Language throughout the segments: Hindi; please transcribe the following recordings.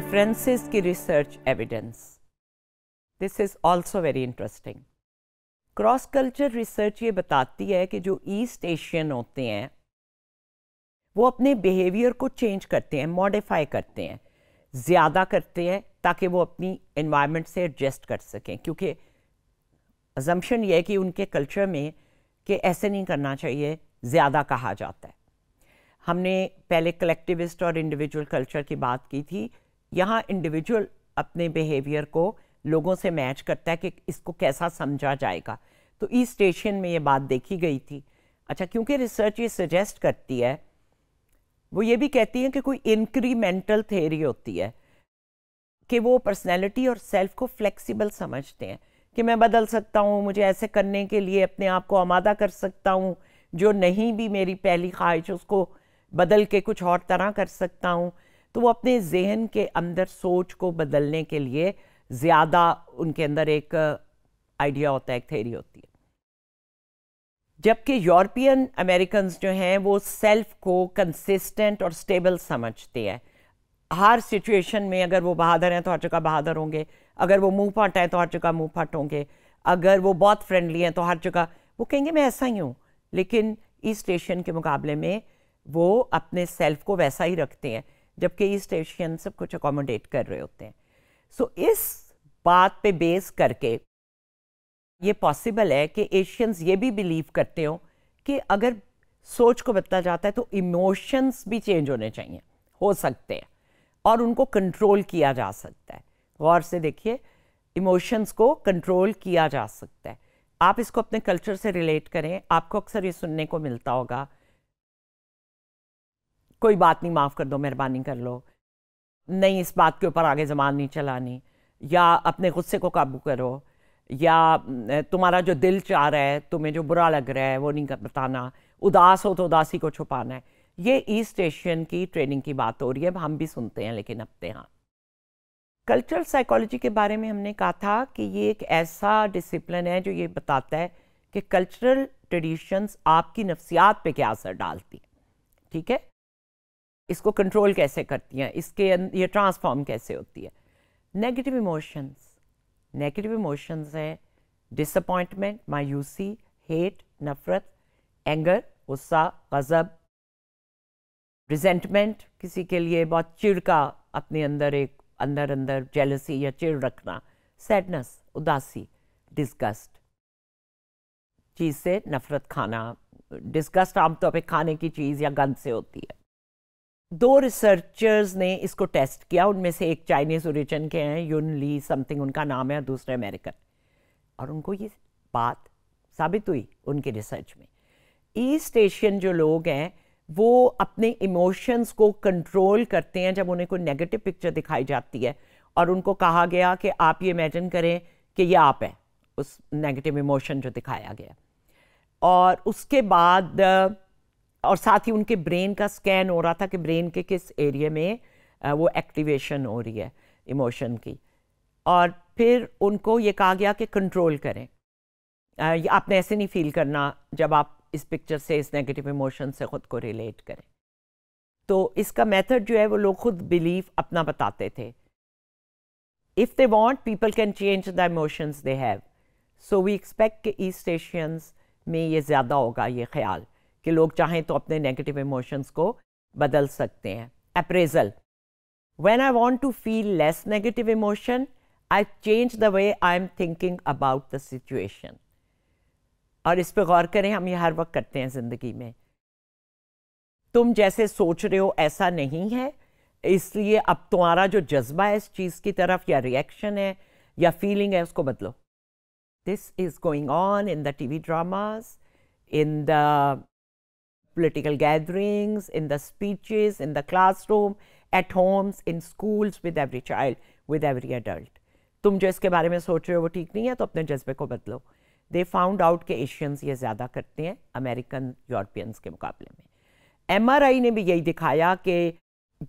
डिफरेंसेस की research evidence this is also very interesting cross culture research ये बताती है कि जो ईस्ट एशियन होते हैं वो अपने बिहेवियर को चेंज करते हैं मॉडिफाई करते हैं ज़्यादा करते हैं ताकि वो अपनी इन्वायरमेंट से एडजस्ट कर सकें क्योंकि अजम्पन ये है कि उनके कल्चर में कि ऐसे नहीं करना चाहिए ज़्यादा कहा जाता है हमने पहले कलेक्टिविस्ट और इंडिविजुअल कल्चर की बात की थी यहाँ इंडिविजुअल अपने बिहेवियर को लोगों से मैच करता है कि इसको कैसा समझा जाएगा तो ईस्ट एशियन में ये बात देखी गई थी अच्छा क्योंकि रिसर्च ये सजेस्ट करती है वो ये भी कहती है कि कोई इंक्रीमेंटल थेरी होती है कि वो पर्सनैलिटी और सेल्फ को फ्लेक्सिबल समझते हैं कि मैं बदल सकता हूँ मुझे ऐसे करने के लिए अपने आप को आमादा कर सकता हूँ जो नहीं भी मेरी पहली ख्वाहिश उसको बदल के कुछ और तरह कर सकता हूँ तो वो अपने जहन के अंदर सोच को बदलने के लिए ज़्यादा उनके अंदर एक आइडिया होता है एक थेरी होती है जबकि यूरोपियन अमेरिकन जो हैं वो सेल्फ को कंसिस्टेंट और स्टेबल समझते हैं हर सिचुएशन में अगर वो बहादुर हैं तो हर जगह बहादुर होंगे अगर वो मुंह फट हैं तो हर जगह मुंह फट होंगे अगर वो बहुत फ्रेंडली हैं तो हर जगह वो कहेंगे मैं ऐसा ही हूँ लेकिन ईस्ट एशियन के मुकाबले में वो अपने सेल्फ को वैसा ही रखते हैं जबकि ईस्ट एशियन सब कुछ अकोमोडेट कर रहे होते हैं सो so, इस बात पे बेस करके ये पॉसिबल है कि एशियंस ये भी बिलीव करते हो कि अगर सोच को बदला जाता है तो इमोशंस भी चेंज होने चाहिए हो सकते हैं और उनको कंट्रोल किया जा सकता है गौर से देखिए इमोशंस को कंट्रोल किया जा सकता है आप इसको अपने कल्चर से रिलेट करें आपको अक्सर ये सुनने को मिलता होगा कोई बात नहीं माफ़ कर दो मेहरबानी कर लो नहीं इस बात के ऊपर आगे जबान नहीं चलानी या अपने गुस्से को काबू करो या तुम्हारा जो दिल चाह रहा है तुम्हें जो बुरा लग रहा है वो नहीं बताना उदास हो तो उदासी को छुपाना है ये ईस्ट e एशियन की ट्रेनिंग की बात हो रही है हम भी सुनते हैं लेकिन अपने यहाँ कल्चरल साइकोलॉजी के बारे में हमने कहा था कि ये एक ऐसा डिसिप्लिन है जो ये बताता है कि कल्चरल ट्रेडिशंस आपकी नफ्सियात पे क्या असर डालती है ठीक है इसको कंट्रोल कैसे करती हैं इसके अं-, ये ट्रांसफॉर्म कैसे होती है नेगेटिव इमोशंस नेगेटिव इमोशंस हैं डिसअपॉइंटमेंट मायूसी हेट नफ़रत एंगर गुस्सा गज़ब रिजेंटमेंट किसी के लिए बहुत चिड़ का अपने अंदर एक अंदर अंदर जेलसी या चिड़ रखना सैडनेस उदासी डिस्गस्ट चीज़ से नफ़रत खाना डिस्गस्ट आमतौर पर खाने की चीज़ या गंद से होती है दो रिसर्चर्स ने इसको टेस्ट किया उनमें से एक चाइनीज ओरिजिन के हैं यून ली समथिंग उनका नाम है और दूसरे अमेरिकन और उनको ये बात साबित हुई उनकी रिसर्च में ईस्ट एशियन जो लोग हैं वो अपने इमोशंस को कंट्रोल करते हैं जब उन्हें कोई नेगेटिव पिक्चर दिखाई जाती है और उनको कहा गया कि आप ये इमेजिन करें कि ये आप हैं उस नेगेटिव इमोशन जो दिखाया गया और उसके बाद और साथ ही उनके ब्रेन का स्कैन हो रहा था कि ब्रेन के किस एरिया में वो एक्टिवेशन हो रही है इमोशन की और फिर उनको ये कहा गया कि कंट्रोल करें आपने ऐसे नहीं फील करना जब आप इस पिक्चर से इस नेगेटिव इमोशन से ख़ुद को रिलेट करें तो इसका मेथड जो है वो लोग खुद बिलीव अपना बताते थे if they want people can change the emotions they have so we expect कि ईस्ट एशियंस में ये ज़्यादा होगा ये ख्याल कि लोग चाहें तो अपने नेगेटिव इमोशंस को बदल सकते हैं appraisal when I want to feel less negative emotion I change the way I am thinking about the situation और इस पर गौर करें हम ये हर वक्त करते हैं ज़िंदगी में तुम जैसे सोच रहे हो ऐसा नहीं है इसलिए अब तुम्हारा जो जज्बा है इस चीज़ की तरफ या रिएक्शन है या फीलिंग है उसको बदलो this is going on in the TV dramas इन द political gatherings, in the speeches, in the classroom, at homes, in schools, with every child, with every adult. तुम जो इसके बारे में सोच रहे हो वो ठीक नहीं है तो अपने जज्बे को बदलो दे फाउंड आउट के एशियंस ये ज़्यादा करते हैं अमेरिकन यूरोपियंस के मुकाबले में एम ने भी यही दिखाया कि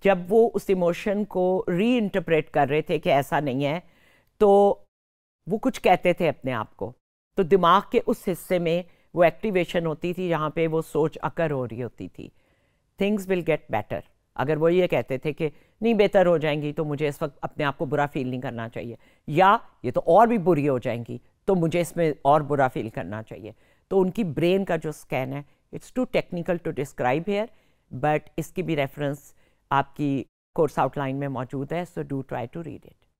जब वो उस इमोशन को री इंटरप्रेट कर रहे थे कि ऐसा नहीं है तो वो कुछ कहते थे अपने आप को तो दिमाग के उस हिस्से में वो एक्टिवेशन होती थी जहाँ पे वो सोच अकर हो रही होती थी थिंग्स विल गेट बेटर अगर वो ये कहते थे कि नहीं बेहतर हो जाएंगी तो मुझे इस वक्त अपने आप को बुरा फील नहीं करना चाहिए या ये तो और भी बुरी हो जाएंगी तो मुझे इसमें और बुरा फील करना चाहिए तो उनकी ब्रेन का जो स्कैन है it's too technical to describe here but इसकी भी रेफरेंस आपकी कोर्स आउटलाइन में मौजूद है so do try to read it